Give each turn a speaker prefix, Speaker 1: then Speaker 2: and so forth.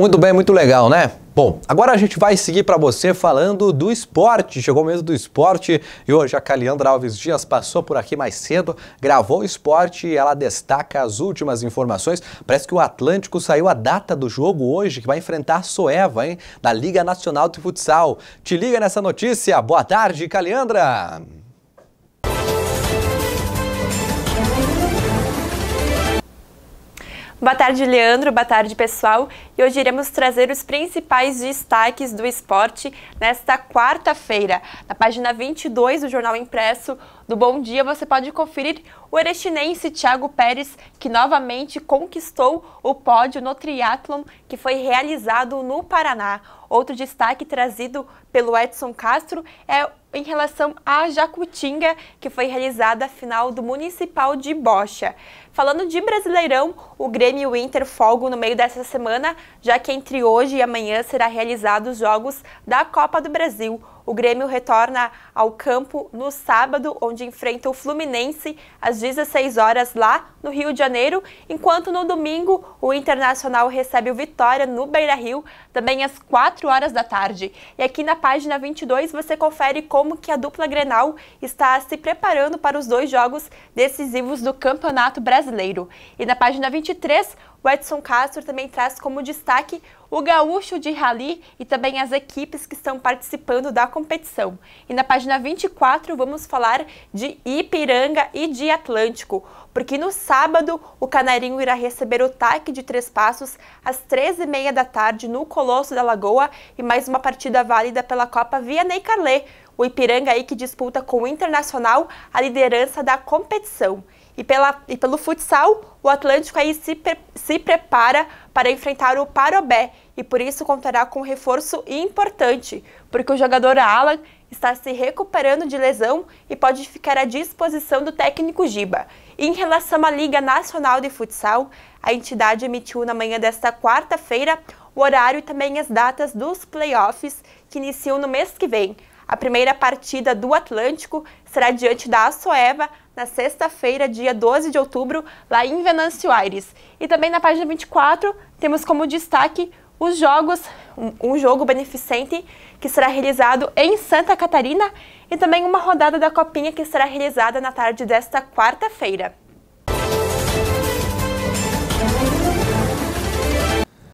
Speaker 1: Muito bem, muito legal, né? Bom, agora a gente vai seguir para você falando do esporte. Chegou o mês do esporte e hoje a Caliandra Alves Dias passou por aqui mais cedo, gravou o esporte e ela destaca as últimas informações. Parece que o Atlântico saiu a data do jogo hoje, que vai enfrentar a Soeva, hein? Da Liga Nacional de Futsal. Te liga nessa notícia. Boa tarde, Caliandra!
Speaker 2: Boa tarde, Leandro. Boa tarde, pessoal. E hoje iremos trazer os principais destaques do esporte nesta quarta-feira. Na página 22 do Jornal Impresso, do Bom Dia, você pode conferir o erestinense Thiago Pérez, que novamente conquistou o pódio no triatlon que foi realizado no Paraná. Outro destaque trazido pelo Edson Castro é em relação à Jacutinga, que foi realizada a final do Municipal de Bocha. Falando de Brasileirão, o Grêmio e o Inter folgam no meio dessa semana, já que entre hoje e amanhã será realizados os jogos da Copa do Brasil. O Grêmio retorna ao campo no sábado, onde enfrenta o Fluminense às 16 horas lá no Rio de Janeiro, enquanto no domingo o Internacional recebe o Vitória no Beira-Rio, também às 4 horas da tarde. E aqui na página 22 você confere como que a dupla Grenal está se preparando para os dois jogos decisivos do Campeonato Brasileiro. E na página 23 o Edson Castro também traz como destaque o gaúcho de rally e também as equipes que estão participando da competição. E na página 24 vamos falar de Ipiranga e de Atlântico, porque no sábado o Canarinho irá receber o TAC de Três Passos às 13h30 da tarde no Colosso da Lagoa e mais uma partida válida pela Copa Via Carlet, o Ipiranga aí que disputa com o Internacional a liderança da competição e, pela, e pelo futsal, o Atlântico aí se, pre, se prepara para enfrentar o Parobé e por isso contará com um reforço importante, porque o jogador Alan está se recuperando de lesão e pode ficar à disposição do técnico Giba. Em relação à Liga Nacional de Futsal, a entidade emitiu na manhã desta quarta-feira o horário e também as datas dos playoffs que iniciam no mês que vem. A primeira partida do Atlântico será diante da Assoeva na sexta-feira, dia 12 de outubro, lá em Venâncio Aires. E também na página 24 temos como destaque os jogos, um, um jogo beneficente que será realizado em Santa Catarina e também uma rodada da Copinha que será realizada na tarde desta quarta-feira.